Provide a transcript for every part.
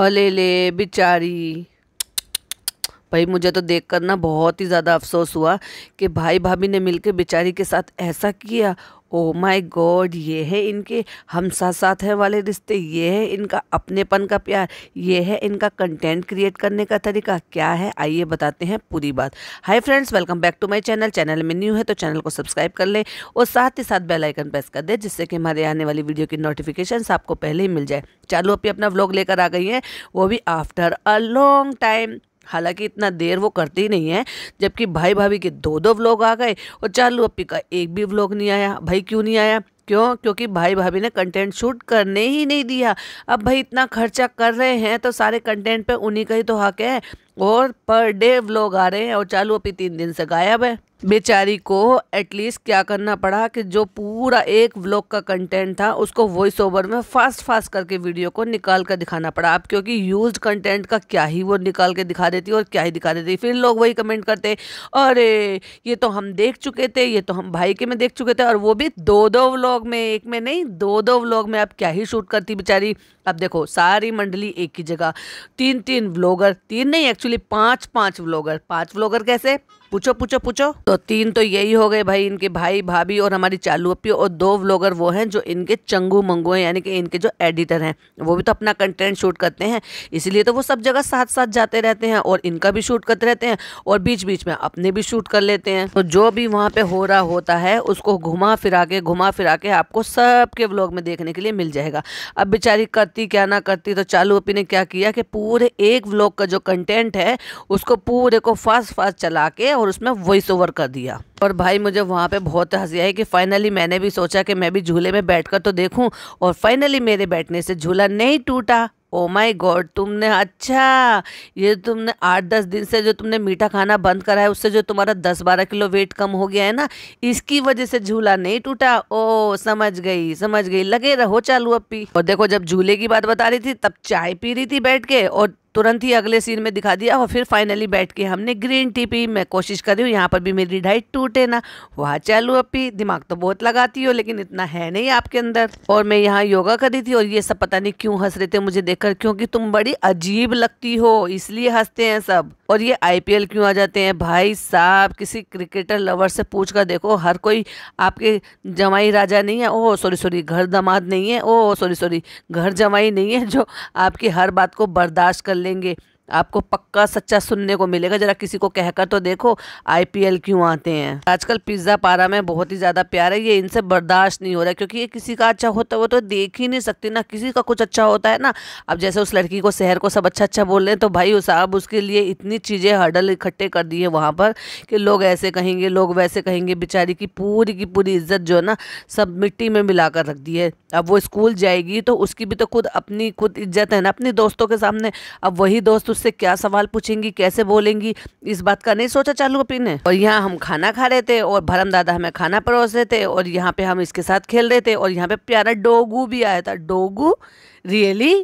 अले ले बिचारी भाई मुझे तो देखकर ना बहुत ही ज़्यादा अफसोस हुआ कि भाई भाभी ने मिलकर बेचारी के साथ ऐसा किया ओ माय गॉड ये है इनके हम साथ साथ हैं वाले रिश्ते ये है इनका अपनेपन का प्यार ये है इनका कंटेंट क्रिएट करने का तरीका क्या है आइए बताते हैं पूरी बात hi friends welcome back to my channel channel में न्यू है तो चैनल को सब्सक्राइब कर लें और साथ ही साथ बेलाइकन प्रेस कर दें जिससे कि हमारे आने वाली वीडियो की नोटिफिकेशन आपको पहले ही मिल जाए चालू अपनी अपना व्लॉग लेकर आ गई है वो भी आफ्टर अ लॉन्ग टाइम हालांकि इतना देर वो करती नहीं है जबकि भाई भाभी के दो दो व्लॉग आ गए और चालू अपी का एक भी व्लॉग नहीं आया भाई क्यों नहीं आया क्यों क्योंकि भाई भाभी ने कंटेंट शूट करने ही नहीं दिया अब भाई इतना खर्चा कर रहे हैं तो सारे कंटेंट पे उन्हीं का ही तो हक है और पर डे व्लॉग आ रहे हैं और चालू अपी तीन दिन से गायब है बेचारी को एटलीस्ट क्या करना पड़ा कि जो पूरा एक व्लॉग का कंटेंट था उसको वॉइस ओवर में फास्ट फास्ट करके वीडियो को निकाल कर दिखाना पड़ा आप क्योंकि यूज्ड कंटेंट का क्या ही वो निकाल के दिखा देती और क्या ही दिखा देती फिर लोग वही कमेंट करते अरे ये तो हम देख चुके थे ये तो हम भाई के में देख चुके थे और वो भी दो दो व्लॉग में एक में नहीं दो दो व्लॉग में अब क्या ही शूट करती बेचारी अब देखो सारी मंडली एक ही जगह तीन तीन व्लॉगर तीन नहीं एक्चुअली पाँच पाँच व्लॉगर पाँच व्लॉगर कैसे पूछो पूछो पूछो तो तीन तो यही हो गए भाई इनके भाई भाभी और हमारी चालू अपी और दो व्लॉगर वो हैं जो इनके चंगू मंगू हैं यानी कि इनके जो एडिटर हैं वो भी तो अपना कंटेंट शूट करते हैं इसीलिए तो वो सब जगह साथ साथ जाते रहते हैं और इनका भी शूट करते रहते हैं और बीच बीच में अपने भी शूट कर लेते हैं तो जो भी वहाँ पे हो रहा होता है उसको घुमा फिरा के घुमा फिरा के आपको सबके व्लॉग में देखने के लिए मिल जाएगा अब बेचारी करती क्या ना करती तो चालू अपी ने क्या किया कि पूरे एक व्लॉग का जो कंटेंट है उसको पूरे को फास्ट फास्ट चला के और और उसमें वॉइस ओवर कर दिया और भाई मुझे वहाँ पे बहुत हंसी आई कि फाइनली मैंने भी सोचा कि मैं भी झूले में बैठकर तो देखूं और फाइनली मेरे बैठने से झूला नहीं टूटा ओ माय गॉड तुमने अच्छा ये तुमने आठ दस दिन से जो तुमने मीठा खाना बंद करा है उससे जो तुम्हारा दस बारह किलो वेट कम हो गया है ना इसकी वजह से झूला नहीं टूटा ओ oh, समझ गई समझ गई लगे रहो चालू अपी और देखो जब झूले की बात बता रही थी तब चाय पी रही थी बैठ के और तुरंत ही अगले सीन में दिखा दिया और फिर फाइनली बैठ के हमने ग्रीन टी पी मैं कोशिश कर रही हूँ यहाँ पर भी मेरी डाइट टूटे ना वहाँ अब अपी दिमाग तो बहुत लगाती हो लेकिन इतना है नहीं आपके अंदर और मैं यहाँ योगा कर रही थी और ये सब पता नहीं क्यों हंस रहे थे मुझे देखकर क्योंकि तुम बड़ी अजीब लगती हो इसलिए हंसते हैं सब और ये आई क्यों आ जाते हैं भाई साहब किसी क्रिकेटर लवर से पूछ कर देखो हर कोई आपके जमाई राजा नहीं है ओह सॉरी सॉरी घर दामाद नहीं है ओह सॉरी सॉरी घर जमाई नहीं है जो आपकी हर बात को बर्दाश्त कर लेंगे आपको पक्का सच्चा सुनने को मिलेगा ज़रा किसी को कहकर तो देखो आईपीएल क्यों आते हैं आजकल पिज़्ज़ा पारा में बहुत ही ज़्यादा प्यार है ये इनसे बर्दाश्त नहीं हो रहा है क्योंकि ये किसी का अच्छा होता है वो तो देख ही नहीं सकती ना किसी का कुछ अच्छा होता है ना अब जैसे उस लड़की को शहर को सब अच्छा अच्छा बोल रहे हैं तो भाई साहब उसके लिए इतनी चीज़ें हडल इकट्ठे कर दी है वहाँ पर कि लोग ऐसे कहेंगे लोग वैसे कहेंगे बेचारी की पूरी की पूरी इज्जत जो है ना सब मिट्टी में मिला कर रख दी है अब वो स्कूल जाएगी तो उसकी भी तो खुद अपनी खुद इज्जत है ना अपने दोस्तों के सामने अब वही दोस्त उससे क्या सवाल पूछेंगी कैसे बोलेंगी इस बात का नहीं सोचा चालू अपी ने और यहाँ हम खाना खा रहे थे और भरम दादा हमें खाना परोस रहे थे और यहाँ पे हम इसके साथ खेल रहे थे और यहाँ पे प्यारा डोगू भी आया था डोगू रियली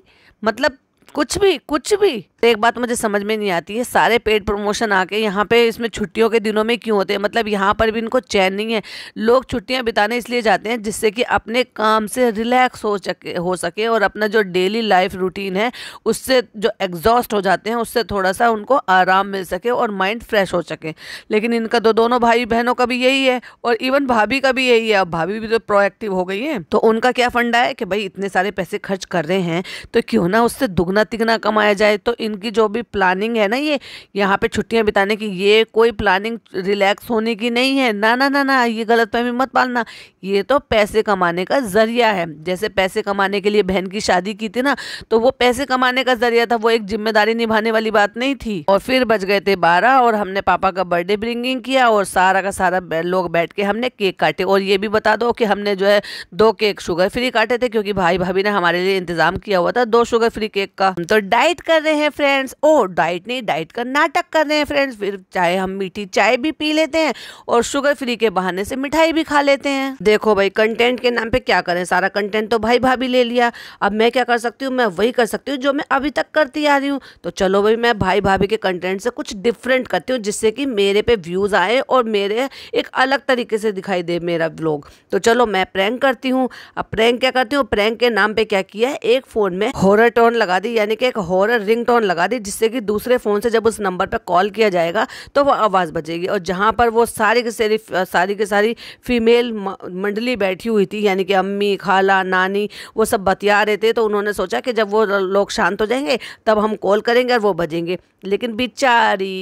मतलब कुछ भी कुछ भी तो एक बात मुझे समझ में नहीं आती है सारे पेड प्रमोशन आके यहाँ पे इसमें छुट्टियों के दिनों में क्यों होते हैं मतलब यहाँ पर भी इनको चैन नहीं है लोग छुट्टियाँ बिताने इसलिए जाते हैं जिससे कि अपने काम से रिलैक्स हो सके हो सके और अपना जो डेली लाइफ रूटीन है उससे जो एग्जॉस्ट हो जाते हैं उससे थोड़ा सा उनको आराम मिल सके और माइंड फ्रेश हो सके लेकिन इनका तो दोनों भाई बहनों का भी यही है और इवन भाभी का भी यही है अब भाभी भी तो प्रोएक्टिव हो गई है तो उनका क्या फंडा है कि भाई इतने सारे पैसे खर्च कर रहे हैं तो क्यों ना उससे दुगना तिगना कमाया जाए तो इनकी जो भी प्लानिंग है ना ये यहाँ पे छुट्टियाँ बिताने की ये कोई प्लानिंग रिलैक्स होने की नहीं है ना ना ना ना ये गलत फहमी मत पालना ये तो पैसे कमाने का ज़रिया है जैसे पैसे कमाने के लिए बहन की शादी की थी ना तो वो पैसे कमाने का ज़रिया था वो एक जिम्मेदारी निभाने वाली बात नहीं थी और फिर बच गए थे बारह और हमने पापा का बर्थडे ब्रिंगिंग किया और सारा का सारा लोग बैठ के हमने केक काटे और ये भी बता दो कि हमने जो है दो केक शुगर फ्री काटे थे क्योंकि भाई भाभी ने हमारे लिए इंतजाम किया हुआ था दो शुगर फ्री केक का तो डाइट कर रहे हैं फ्रेंड्स ओ डाइट नहीं डाइट का नाटक कर रहे हैं फ्रेंड्स फिर चाहे हम मीठी चाय भी पी लेते हैं और शुगर फ्री के बहाने से मिठाई भी खा लेते हैं देखो भाई कंटेंट के नाम पे क्या करें सारा कंटेंट तो भाई भाभी ले लिया अब मैं क्या कर सकती हूँ मैं वही कर सकती हूँ जो मैं अभी तक करती आ रही हूँ तो चलो भाई मैं भाई भाभी के कंटेंट से कुछ डिफरेंट करती हूँ जिससे कि मेरे पे व्यूज़ आए और मेरे एक अलग तरीके से दिखाई दे मेरा व्लॉग तो चलो मैं प्रैंक करती हूँ अब प्रैंक क्या करती हूँ प्रैंक के नाम पे क्या किया एक फ़ोन में हॉरर टोन लगा दी यानी कि एक हॉरर रिंग टोन लगा दी जिससे कि दूसरे फ़ोन से जब उस नंबर पर कॉल किया जाएगा तो वो आवाज़ बजेगी और जहाँ पर वो सारी की सारी सारी की सारी फीमेल मंडली बैठी हुई थी यानी कि अम्मी खाला नानी वो सब बतिया रहे थे तो उन्होंने सोचा कि जब वो लोग शांत हो जाएंगे तब हम कॉल करेंगे और वो बजेंगे लेकिन बिचारी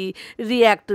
रिएक्ट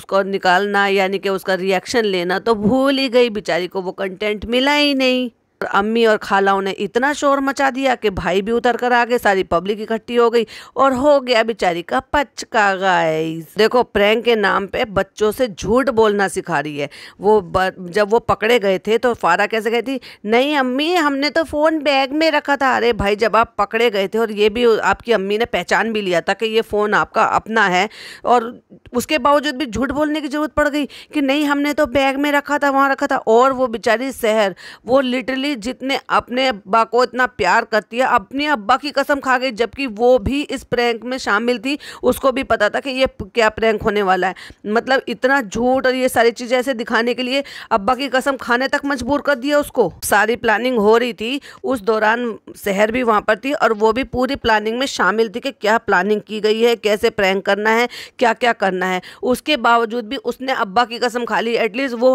उसको निकालना यानी कि उसका रिएक्शन लेना तो भूल ही गई बेचारी को वो कंटेंट मिला ही नहीं अम्मी और खालाओं ने इतना शोर मचा दिया कि भाई भी उतर कर आ गए सारी पब्लिक इकट्ठी हो गई और हो गया बेचारी का पचका गाइस देखो प्रैंक के नाम पे बच्चों से झूठ बोलना सिखा रही है वो जब वो पकड़े गए थे तो फारा कैसे गई थी नहीं अम्मी हमने तो फ़ोन बैग में रखा था अरे भाई जब आप पकड़े गए थे और ये भी आपकी अम्मी ने पहचान भी लिया था कि ये फ़ोन आपका अपना है और उसके बावजूद भी झूठ बोलने की ज़रूरत पड़ गई कि नहीं हमने तो बैग में रखा था वहां रखा था और वो बेचारी शहर वो लिटरली मेरी जितने अपने अब्बा को इतना प्यार करती है अपने अब्बा की कसम खा गई जबकि वो भी इस प्रैंक में शामिल थी उसको भी पता था कि ये क्या प्रैंक होने वाला है मतलब इतना झूठ और ये सारी चीज़ें ऐसे दिखाने के लिए अब्बा की कसम खाने तक मजबूर कर दिया उसको सारी प्लानिंग हो रही थी उस दौरान शहर भी वहाँ पर थी और वो भी पूरी प्लानिंग में शामिल थी कि क्या प्लानिंग की गई है कैसे प्रैंक करना है क्या क्या करना है उसके बावजूद भी उसने अब्बा की कसम खा ली एटलीस्ट वो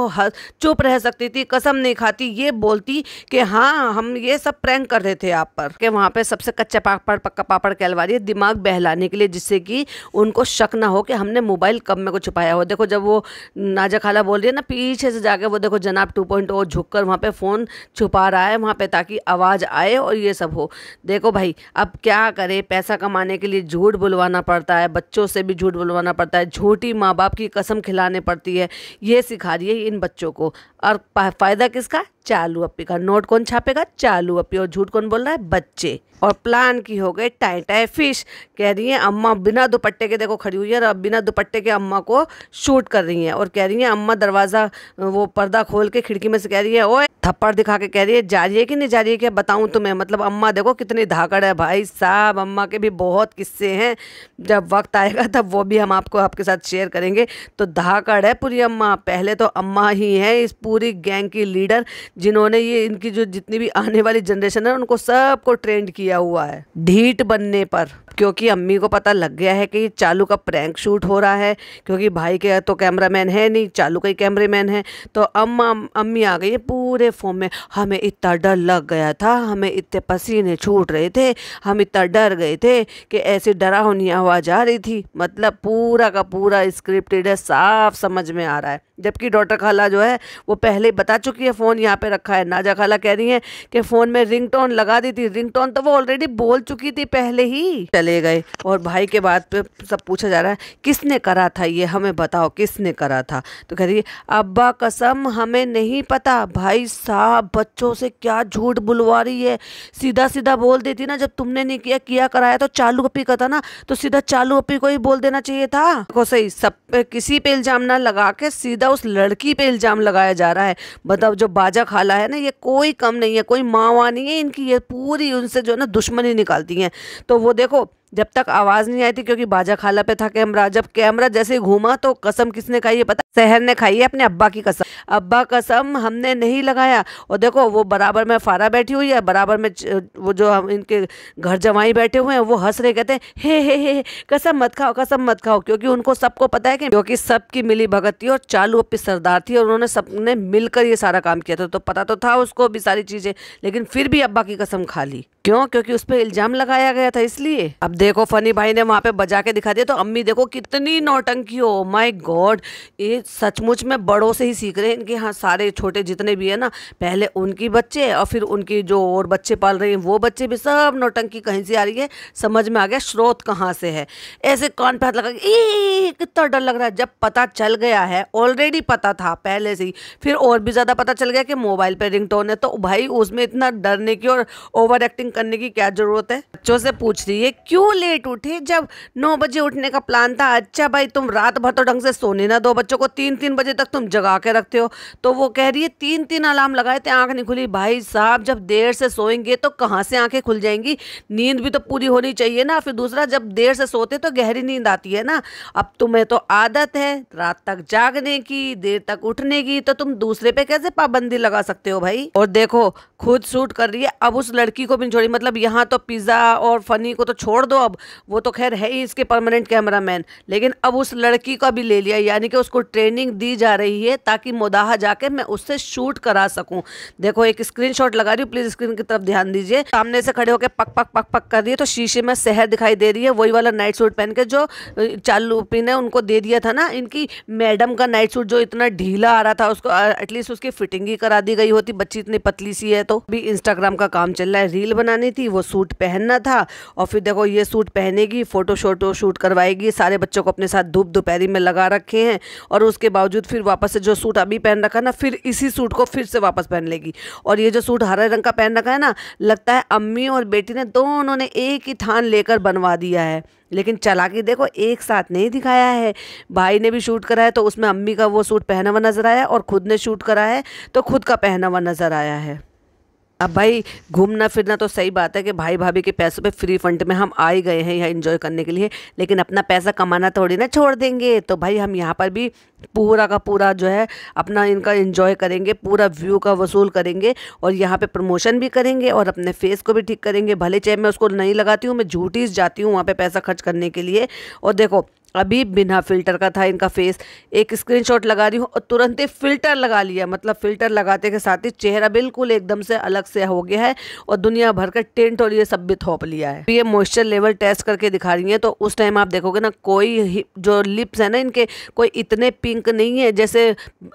चुप रह सकती थी कसम नहीं खाती ये बोलती कि हाँ हम ये सब प्रैंक कर रहे थे आप पर कि वहाँ पे सबसे कच्चा पापड़ पक्का पापड़ कहलवा दिए दिमाग बहलाने के लिए जिससे कि उनको शक ना हो कि हमने मोबाइल कब में को छुपाया हो देखो जब वो नाजा खाला बोल रही है ना पीछे से जाके वो देखो जनाब टू पॉइंट वो झुक कर वहाँ पर फ़ोन छुपा रहा है वहाँ पर ताकि आवाज़ आए और ये सब हो देखो भाई अब क्या करें पैसा कमाने के लिए झूठ बुलवाना पड़ता है बच्चों से भी झूठ बुलवाना पड़ता है झूठी माँ बाप की कसम खिलाने पड़ती है ये सिखा रही इन बच्चों को और फ़ायदा किसका चालू अपी का नोट कौन छापेगा चालू अपी और झूठ कौन बोल रहा है बच्चे और प्लान की हो गई टाई टाई फिश कह रही हैं अम्मा बिना दुपट्टे के देखो खड़ी हुई है और बिना दुपट्टे के अम्मा को शूट कर रही हैं और कह रही हैं अम्मा दरवाज़ा वो पर्दा खोल के खिड़की में से कह रही है ओए थप्पड़ दिखा के कह रही है जा रही है कि नहीं जा रही है क्या बताऊँ तुम्हें मतलब अम्मा देखो कितनी धाकड़ है भाई साहब अम्मा के भी बहुत किस्से हैं जब वक्त आएगा तब वो भी हम आपको आपके साथ शेयर करेंगे तो धाकड़ है पूरी अम्मा पहले तो अम्मा ही है इस पूरी गैंग की लीडर जिन्होंने ये इनकी जो जितनी भी आने वाली जनरेशन है उनको सबको ट्रेंड किया किया हुआ है ढीठ बनने पर क्योंकि अम्मी को पता लग गया है कि चालू का प्रैंक शूट हो रहा है क्योंकि भाई के तो कैमरा मैन है नहीं चालू का ही कैमरे मैन है तो अम्मा अम्मी आ गई है पूरे फॉर्म में हमें इतना डर लग गया था हमें इतने पसीने छूट रहे थे हम इतना डर गए थे कि ऐसे डरा होनी आवाज़ आ रही थी मतलब पूरा का पूरा स्क्रिप्टेड है साफ समझ में आ रहा है जबकि डॉटर खाला जो है वो पहले ही बता चुकी है फ़ोन यहाँ पे रखा है नाजा खाला कह रही है कि फ़ोन में रिंगटोन लगा दी थी रिंगटोन तो वो ऑलरेडी बोल चुकी थी पहले ही चले चले गए और भाई के बाद पे सब पूछा जा रहा है किसने करा था ये हमें बताओ किसने करा था तो कह रही अब्बा कसम हमें नहीं पता भाई साहब बच्चों से क्या झूठ बुलवा रही है सीधा सीधा बोल देती ना जब तुमने नहीं किया किया कराया तो चालू अपी का था ना तो सीधा चालू अपी को ही बोल देना चाहिए था देखो सही सब पे किसी पे इल्ज़ाम ना लगा के सीधा उस लड़की पे इल्ज़ाम लगाया जा रहा है मतलब जो बाजा खाला है ना ये कोई कम नहीं है कोई माँ वाँ नहीं है इनकी ये पूरी उनसे जो है ना दुश्मनी निकालती हैं तो वो देखो जब तक आवाज़ नहीं आई थी क्योंकि बाजा खाला पे था कैमरा जब कैमरा जैसे घूमा तो कसम किसने खाई है पता शहर ने खाई है अपने अब्बा की कसम अब्बा कसम हमने नहीं लगाया और देखो वो बराबर में फारा बैठी हुई है बराबर में वो जो हम इनके घर जमाई बैठे हुए हैं वो हंस रहे कहते हैं हे हे हे कसम मत खाओ कसम मत खाओ क्योंकि उनको सबको पता है कि क्योंकि सबकी मिली भगत थी और चालू अपनी सरदार थी और उन्होंने सबने मिलकर ये सारा काम किया था तो पता तो था उसको भी सारी चीज़ें लेकिन फिर भी अब्बा की कसम खा ली क्यों क्योंकि उस पर इल्जाम लगाया गया था इसलिए अब देखो फनी भाई ने वहाँ पे बजा के दिखा दिया तो अम्मी देखो कितनी नौटंकी हो माई oh गॉड ये सचमुच में बड़ों से ही सीख रहे हैं कि हाँ सारे छोटे जितने भी हैं ना पहले उनकी बच्चे और फिर उनकी जो और बच्चे पाल रहे हैं वो बच्चे भी सब नौटंकी कहीं से आ रही है समझ में आ गया स्रोत कहाँ से है ऐसे कौन पे हाथ लगा ए कितना डर लग रहा है जब पता चल गया है ऑलरेडी पता था पहले से ही फिर और भी ज़्यादा पता चल गया कि मोबाइल पर रिंग है तो भाई उसमें इतना डरने की और ओवर एक्टिंग करने की क्या ज़रूरत है बच्चों से पूछ रही है क्यों लेट उठे जब नौ बजे उठने का प्लान था अच्छा भाई तुम रात भर तो ढंग से सोने ना दो बच्चों को तीन तीन बजे तक तुम जगा के रखते हो तो वो कह रही है तीन तीन अलार्म लगाए थे आंख नहीं खुली भाई साहब जब देर से सोएंगे तो कहाँ से आंखें खुल जाएंगी नींद भी तो पूरी होनी चाहिए ना फिर दूसरा जब देर से सोते तो गहरी नींद आती है ना अब तुम्हें तो आदत है रात तक जागने की देर तक उठने की तो तुम दूसरे पे कैसे पाबंदी लगा सकते हो भाई और देखो खुद सूट कर रही है अब उस लड़की को भी छोड़ी मतलब यहाँ तो पिज़्ज़ा और फनी को तो छोड़ दो अब वो तो खैर है ही इसके परमानेंट कैमरामैन लेकिन अब उस लड़की का भी ले लिया यानी कि उसको ट्रेनिंग दी जा रही है ताकि खुदाहा जाके मैं उससे शूट करा सकूं देखो एक स्क्रीनशॉट लगा रही हूँ प्लीज़ स्क्रीन की तरफ ध्यान दीजिए सामने से खड़े होकर पक पक पक पक कर रही है तो शीशे में शहर दिखाई दे रही है वही वाला नाइट सूट पहन के जो चालू ने उनको दे दिया था ना इनकी मैडम का नाइट सूट जो इतना ढीला आ रहा था उसको एटलीस्ट उसकी फिटिंग ही करा दी गई होती बच्ची इतनी पतली सी है तो भी इंस्टाग्राम का काम चल रहा है रील बनानी थी वो सूट पहनना था और फिर देखो ये सूट पहनेगी फोटो शोटो शूट करवाएगी सारे बच्चों को अपने साथ धूप दोपहरी में लगा रखे हैं और उसके बावजूद फिर वापस से जो सूट अभी नहीं पहन रखा ना फिर इसी सूट को फिर से वापस पहन लेगी और ये जो सूट हरे रंग का पहन रखा है ना लगता है अम्मी और बेटी ने दोनों ने एक ही थान लेकर बनवा दिया है लेकिन चला के देखो एक साथ नहीं दिखाया है भाई ने भी शूट करा है तो उसमें अम्मी का वो सूट पहना हुआ नज़र आया और खुद ने शूट करा है तो खुद का पहना हुआ नज़र आया है अब भाई घूमना फिरना तो सही बात है कि भाई भाभी के पैसों पे फ्री फंड में हम आ ही गए हैं यहाँ इन्जॉय करने के लिए लेकिन अपना पैसा कमाना थोड़ी ना छोड़ देंगे तो भाई हम यहाँ पर भी पूरा का पूरा जो है अपना इनका इन्जॉय करेंगे पूरा व्यू का वसूल करेंगे और यहाँ पे प्रमोशन भी करेंगे और अपने फेस को भी ठीक करेंगे भले चाहे मैं उसको नहीं लगाती हूँ मैं झूठी जाती हूँ वहाँ पर पैसा खर्च करने के लिए और देखो अभी बिना फ़िल्टर का था इनका फेस एक स्क्रीनशॉट लगा रही हूँ और तुरंत ही फ़िल्टर लगा लिया मतलब फ़िल्टर लगाते के साथ ही चेहरा बिल्कुल एकदम से अलग से हो गया है और दुनिया भर का टेंट और ये सब भी थोप लिया है ये मॉइस्चर लेवल टेस्ट करके दिखा रही है तो उस टाइम आप देखोगे ना कोई जो लिप्स है ना इनके कोई इतने पिंक नहीं है जैसे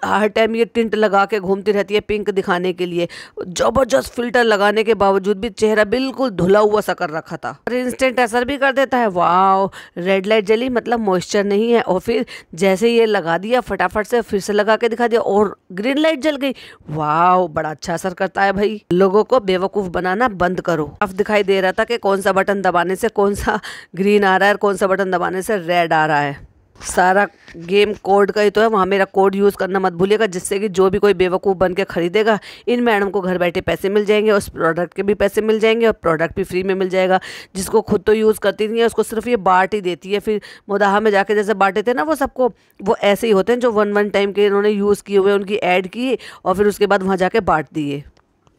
हर टाइम ये टिंट लगा के घूमती रहती है पिंक दिखाने के लिए ज़बरदस्त फ़िल्टर लगाने के बावजूद भी चेहरा बिल्कुल धुला हुआ सा कर रखा था इंस्टेंट असर भी कर देता है वाह रेड लाइट जली मतलब मॉइस्चर नहीं है और फिर जैसे ये लगा दिया फटाफट से फिर से लगा के दिखा दिया और ग्रीन लाइट जल गई वाह बड़ा अच्छा असर करता है भाई लोगों को बेवकूफ़ बनाना बंद करो अब दिखाई दे रहा था कि कौन सा बटन दबाने से कौन सा ग्रीन आ रहा है और कौन सा बटन दबाने से रेड आ रहा है सारा गेम कोड का ही तो है वहाँ मेरा कोड यूज़ करना मत भूलिएगा जिससे कि जो भी कोई बेवकूफ़ बन के ख़रीदेगा इन मैडम को घर बैठे पैसे मिल जाएंगे उस प्रोडक्ट के भी पैसे मिल जाएंगे और प्रोडक्ट भी फ्री में मिल जाएगा जिसको खुद तो यूज़ करती नहीं है उसको सिर्फ ये बाट ही देती है फिर मुदाहा में जाके जैसे बांटे थे ना वो सबको वो ऐसे ही होते हैं जो वन वन टाइम के इन्होंने यूज़ किए हुए उनकी ऐड की और फिर उसके बाद वहाँ जाके बांट दिए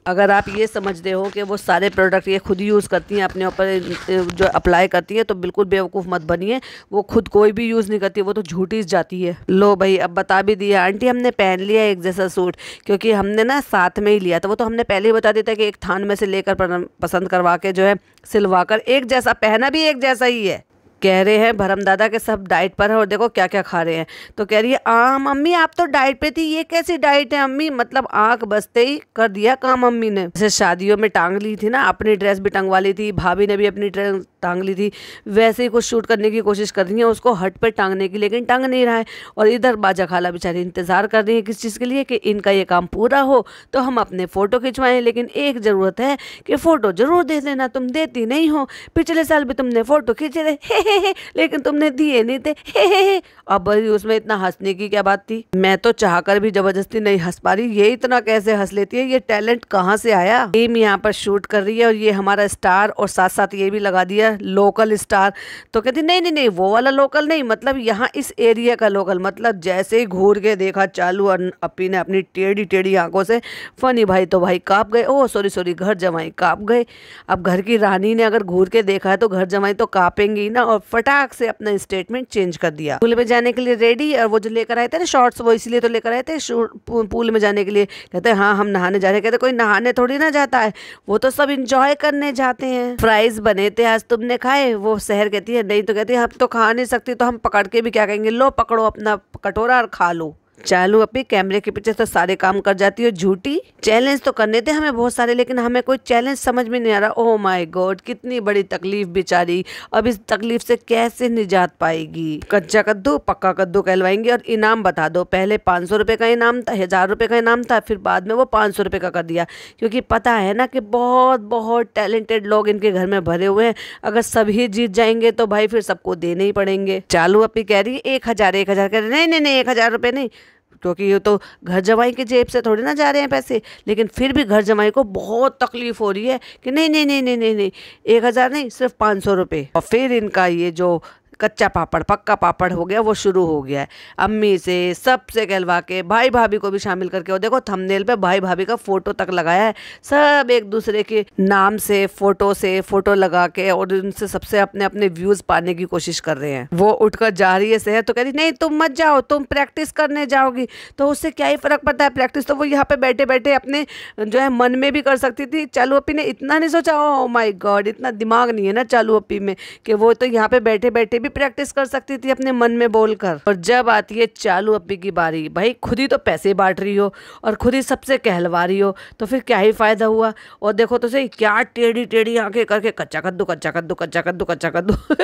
अगर आप ये समझते हो कि वो सारे प्रोडक्ट ये खुद यूज़ करती हैं अपने ऊपर जो अप्लाई करती हैं तो बिल्कुल बेवकूफ़ मत बनिए वो खुद कोई भी यूज़ नहीं करती वो तो झूठी जाती है लो भाई अब बता भी दिया आंटी हमने पहन लिया एक जैसा सूट क्योंकि हमने ना साथ में ही लिया था वो तो हमने पहले ही बता दिया था कि एक थान में से लेकर पसंद करवा के जो है सिलवा कर एक जैसा पहना भी एक जैसा ही है कह रहे हैं भरम दादा के सब डाइट पर है और देखो क्या क्या खा रहे हैं तो कह रही है आ मम्मी आप तो डाइट पे थी ये कैसी डाइट है अम्मी मतलब आंख बसते ही कर दिया काम अम्मी ने जैसे शादियों में टांग ली थी ना अपनी ड्रेस भी टंगवा ली थी भाभी ने भी अपनी ड्रेस टांग ली थी वैसे ही कुछ शूट करने की कोशिश कर रही हैं उसको हट पर टांगने की लेकिन टांग नहीं रहा है और इधर बाजा खाला बेचारी इंतज़ार कर रही है किस चीज़ के लिए कि इनका ये काम पूरा हो तो हम अपने फ़ोटो खिंचवाएं लेकिन एक ज़रूरत है कि फ़ोटो ज़रूर दे देना तुम देती नहीं हो पिछले साल भी तुमने फ़ोटो खींचे थे लेकिन तुमने दिए नहीं थे अब भाई अब उसमें इतना हंसने की क्या बात थी मैं तो चाह कर भी जबरदस्ती नहीं हंस पा रही ये इतना कैसे हंस लेती है ये टैलेंट कहाँ से आया टीम यहाँ पर शूट कर रही है और ये हमारा स्टार और साथ साथ ये भी लगा दिया लोकल स्टार तो कहती नहीं नहीं नहीं वो वाला लोकल नहीं मतलब यहाँ इस एरिया का लोकल मतलब जैसे ही घूर के देखा चालू और अपी ने अपनी टेढ़ी टेढ़ी आंखों से फनी भाई तो भाई काँप गए ओह सॉरी सॉरी घर जमाई काँप गए अब घर की रानी ने अगर घूर के देखा है तो घर जमाई तो काँपेंगी ना और फटाक से अपना स्टेटमेंट चेंज कर दिया पुल में जाने के लिए रेडी और वो जो लेकर आए थे ना शॉर्ट्स वो इसीलिए तो लेकर आए थे पूल में जाने के लिए कहते हैं हाँ हम नहाने जा रहे कहते कोई नहाने थोड़ी ना जाता है वो तो सब इंजॉय करने जाते हैं फ्राइज बने थे आज तो तुमने खाए वो शहर कहती है नहीं तो कहती है हम तो खा नहीं सकती तो हम पकड़ के भी क्या कहेंगे लो पकड़ो अपना कटोरा और खा लो चालू अपने कैमरे के पीछे तो सारे काम कर जाती हो झूठी चैलेंज तो करने थे हमें बहुत सारे लेकिन हमें कोई चैलेंज समझ में नहीं आ रहा ओह माय गॉड कितनी बड़ी तकलीफ बेचारी अब इस तकलीफ से कैसे निजात पाएगी कच्चा कद्दू पक्का कद्दू कहलवाएंगे और इनाम बता दो पहले पाँच सौ का इनाम था हज़ार रुपये का इनाम था फिर बाद में वो पाँच सौ का कर दिया क्योंकि पता है ना कि बहुत बहुत टैलेंटेड लोग इनके घर में भरे हुए हैं अगर सभी जीत जाएंगे तो भाई फिर सबको देने ही पड़ेंगे चालू अपनी कह रही है एक हज़ार एक हज़ार कह रही नहीं नहीं नहीं एक हज़ार रुपये नहीं क्योंकि ये तो घर जमाई की जेब से थोड़े ना जा रहे हैं पैसे लेकिन फिर भी घर जमाई को बहुत तकलीफ हो रही है कि नहीं नहीं नहीं नहीं नहीं नहीं एक हज़ार नहीं सिर्फ पाँच सौ रुपये और फिर इनका ये जो कच्चा पापड़ पक्का पापड़ हो गया वो शुरू हो गया है अम्मी से सबसे कहलवा के भाई भाभी को भी शामिल करके और देखो थंबनेल पे भाई भाभी का फ़ोटो तक लगाया है सब एक दूसरे के नाम से फ़ोटो से फ़ोटो लगा के और उनसे सबसे अपने अपने व्यूज़ पाने की कोशिश कर रहे हैं वो उठकर जा रही है सेहत तो कह रही नहीं तुम मत जाओ तुम प्रैक्टिस करने जाओगी तो उससे क्या ही फ़र्क पड़ता है प्रैक्टिस तो वो यहाँ पे बैठे बैठे अपने जो है मन में भी कर सकती थी चालू अपी ने इतना नहीं सोचा ओ माई गॉड इतना दिमाग नहीं है ना चालू अपी में कि वो तो यहाँ पे बैठे बैठे भी प्रैक्टिस कर सकती थी अपने मन में बोलकर और जब आती है चालू अपी की बारी भाई खुद ही तो पैसे बांट रही हो और खुद ही सबसे कहलवा रही हो तो फिर क्या ही फायदा हुआ और देखो तो सही क्या टेढ़ी टेढ़ी आंखें करके कच्चा कद्दू कच्चा कद्दू कच्चा कद्दू कच्चा कद्दू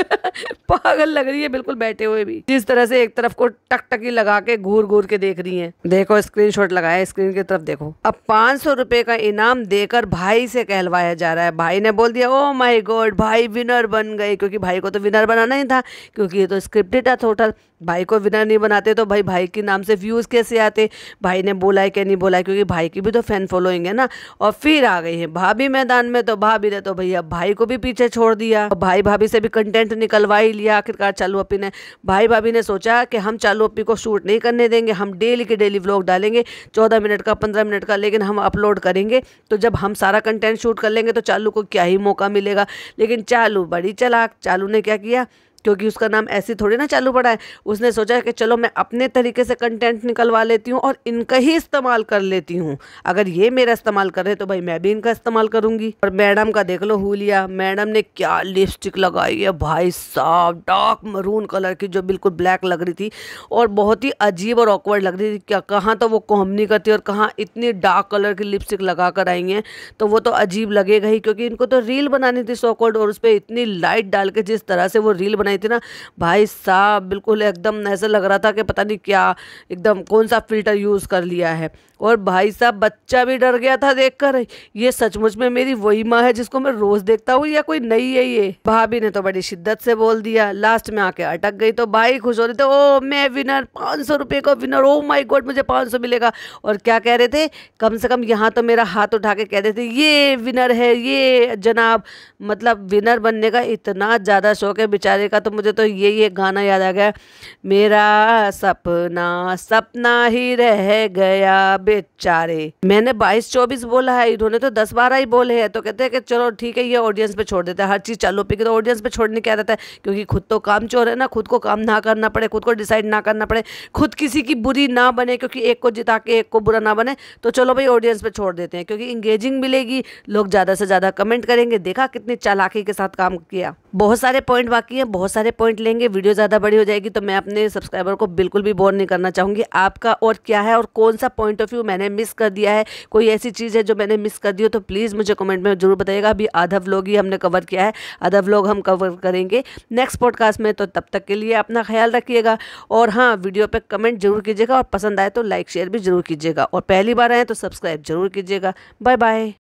पागल लग रही है बिल्कुल बैठे हुए भी जिस तरह से एक तरफ को टकटकी लगा के घूर घूर के देख रही है देखो स्क्रीन शॉट लगाया स्क्रीन की तरफ देखो अब पांच सौ रुपए का इनाम देकर भाई से कहलवाया जा रहा है भाई ने बोल दिया ओ माई गोड भाई विनर बन गए क्योंकि भाई को तो विनर बनाना ही था क्योंकि ये तो स्क्रिप्टेड था टोटल भाई को विनर नहीं बनाते तो भाई भाई के नाम से व्यूज़ कैसे आते भाई ने बोला है क्या नहीं बोला है क्योंकि भाई की भी तो फ़ैन फॉलोइंग है ना और फिर आ गई है भाभी मैदान में तो भाभी ने तो भैया भाई को भी पीछे छोड़ दिया तो भाई भाभी से भी कंटेंट निकलवा ही लिया आखिरकार चालू अपी ने भाई भाभी ने सोचा कि हम चालू अपी को शूट नहीं करने देंगे हम डेली के डेली व्लॉग डालेंगे चौदह मिनट का पंद्रह मिनट का लेकिन हम अपलोड करेंगे तो जब हम सारा कंटेंट शूट कर लेंगे तो चालू को क्या ही मौका मिलेगा लेकिन चालू बड़ी चलाक चालू ने क्या किया क्योंकि उसका नाम ऐसे थोड़ी ना चालू पड़ा है उसने सोचा कि चलो मैं अपने तरीके से कंटेंट निकलवा लेती हूँ और इनका ही इस्तेमाल कर लेती हूँ अगर ये मेरा इस्तेमाल करे तो भाई मैं भी इनका इस्तेमाल करूँगी और मैडम का देख लो हुलिया मैडम ने क्या लिपस्टिक लगाई है भाई साफ डार्क मरून कलर की जो बिल्कुल ब्लैक लग रही थी और बहुत ही अजीब और ऑकवर्ड लग रही थी क्या कहाँ तो वो कॉमनी करती और कहाँ इतनी डार्क कलर की लिपस्टिक लगा कर आई हैं तो वो तो अजीब लगेगा ही क्योंकि इनको तो रील बनानी थी सॉकवर्ड और उस पर इतनी लाइट डाल के जिस तरह से वो रील बनाई बनाई थी ना भाई साहब बिल्कुल एकदम ऐसा लग रहा था कि पता नहीं क्या एकदम कौन सा फ़िल्टर यूज़ कर लिया है और भाई साहब बच्चा भी डर गया था देखकर ये सचमुच में मेरी वही माँ है जिसको मैं रोज देखता हूँ या कोई नई है ये भाभी ने तो बड़ी शिद्दत से बोल दिया लास्ट में आके अटक गई तो भाई खुश हो रहे थे ओ मैं विनर पाँच सौ रुपये का विनर ओ माई गॉड मुझे पाँच सौ मिलेगा और क्या कह रहे थे कम से कम यहाँ तो मेरा हाथ उठा के कह रहे थे ये विनर है ये जनाब मतलब विनर बनने का इतना ज़्यादा शौक है बेचारे का तो मुझे तो ये ये गाना याद आ गया मेरा सपना सपना ही रह गया बेचारे मैंने बाईस चौबीस बोला है इन्होंने तो दस बारह ही बोले हैं तो कहते हैं कि चलो ठीक है ये ऑडियंस पे छोड़ देते हैं हर चीज़ चालू के तो ऑडियंस पे छोड़ने क्या रहता है क्योंकि खुद तो काम चोर है ना खुद को काम ना करना पड़े खुद को डिसाइड ना करना पड़े खुद किसी की बुरी ना बने क्योंकि एक को जिता के एक को बुरा ना बने तो चलो भाई ऑडियंस पर छोड़ देते हैं क्योंकि इंगेजिंग मिलेगी लोग ज़्यादा से ज़्यादा कमेंट करेंगे देखा कितनी चालाकी के साथ काम किया बहुत सारे पॉइंट बाकी हैं बहुत सारे पॉइंट लेंगे वीडियो ज़्यादा बड़ी हो जाएगी तो मैं अपने सब्सक्राइबर को बिल्कुल भी बोर नहीं करना चाहूँगी आपका और क्या है और कौन सा पॉइंट ऑफ व्यू हूँ मैंने मिस कर दिया है कोई ऐसी चीज़ है जो मैंने मिस कर दी हो तो प्लीज़ मुझे कमेंट में ज़रूर बताइएगा अभी आधा व्लॉग ही हमने कवर किया है आधा व्लॉग हम कवर करेंगे नेक्स्ट पॉडकास्ट में तो तब तक के लिए अपना ख्याल रखिएगा और हाँ वीडियो पर कमेंट जरूर कीजिएगा और पसंद आए तो लाइक शेयर भी जरूर कीजिएगा और पहली बार आए तो सब्सक्राइब जरूर कीजिएगा बाय बाय